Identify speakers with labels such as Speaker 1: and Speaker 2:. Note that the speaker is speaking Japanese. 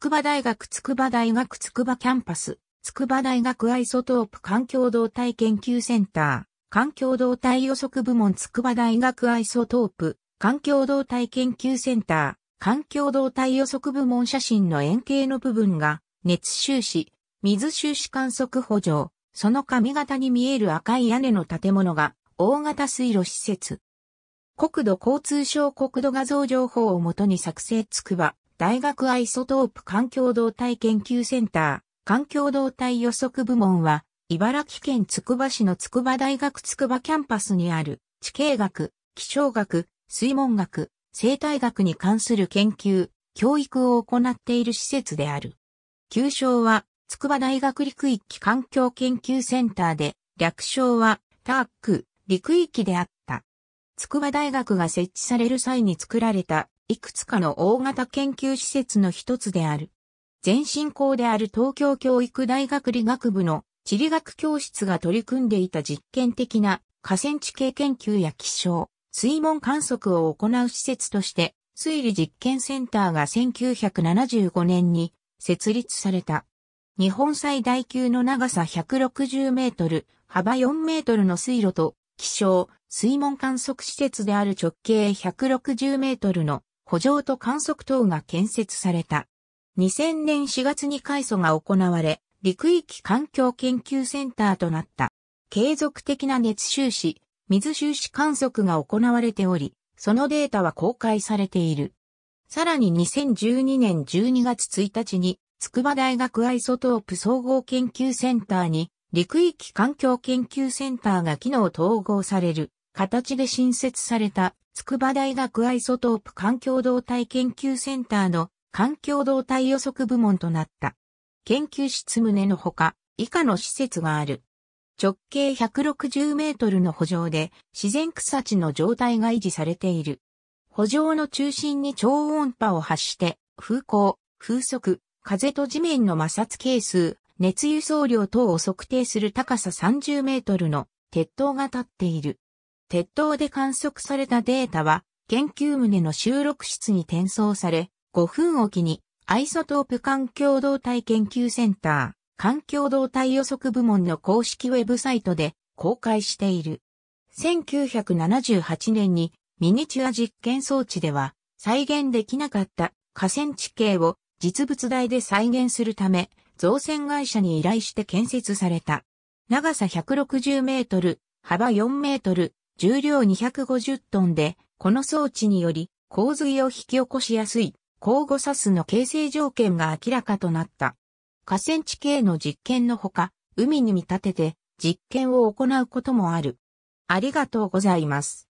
Speaker 1: 筑波大学筑波大学筑波キャンパス、筑波大学アイソトープ環境動態研究センター、環境動態予測部門筑波大学アイソトープ、環境動態研究センター、環境動態予測部門写真の円形の部分が、熱収支、水収支観測補助、その髪型に見える赤い屋根の建物が、大型水路施設。国土交通省国土画像情報をもとに作成筑波、大学アイソトープ環境動態研究センター、環境動態予測部門は、茨城県つくば市の筑波大学筑波キャンパスにある地形学、気象学、水文学、生態学に関する研究、教育を行っている施設である。旧称は筑波大学陸域環境研究センターで、略称はターック陸域であった。筑波大学が設置される際に作られたいくつかの大型研究施設の一つである。前身校である東京教育大学理学部の地理学教室が取り組んでいた実験的な河川地形研究や気象、水門観測を行う施設として、水理実験センターが1975年に設立された。日本最大級の長さ160メートル、幅4メートルの水路と、気象、水門観測施設である直径160メートルの補助と観測等が建設された。2000年4月に改組が行われ、陸域環境研究センターとなった。継続的な熱収支、水収支観測が行われており、そのデータは公開されている。さらに2012年12月1日に、筑波大学アイソトープ総合研究センターに、陸域環境研究センターが機能統合される。形で新設された筑波大学アイソトープ環境動態研究センターの環境動態予測部門となった。研究室棟のほか、以下の施設がある。直径160メートルの補場で自然草地の状態が維持されている。補場の中心に超音波を発して風向、風速、風と地面の摩擦係数、熱輸送量等を測定する高さ30メートルの鉄塔が立っている。鉄塔で観測されたデータは、研究棟の収録室に転送され、5分おきに、アイソトープ環境動態研究センター、環境動態予測部門の公式ウェブサイトで公開している。1978年にミニチュア実験装置では再現できなかった河川地形を実物大で再現するため造船会社に依頼して建設された。長さ160メートル、幅4メートル、重量250トンで、この装置により洪水を引き起こしやすい、交互サスの形成条件が明らかとなった。河川地形の実験のほか、海に見立てて実験を行うこともある。ありがとうございます。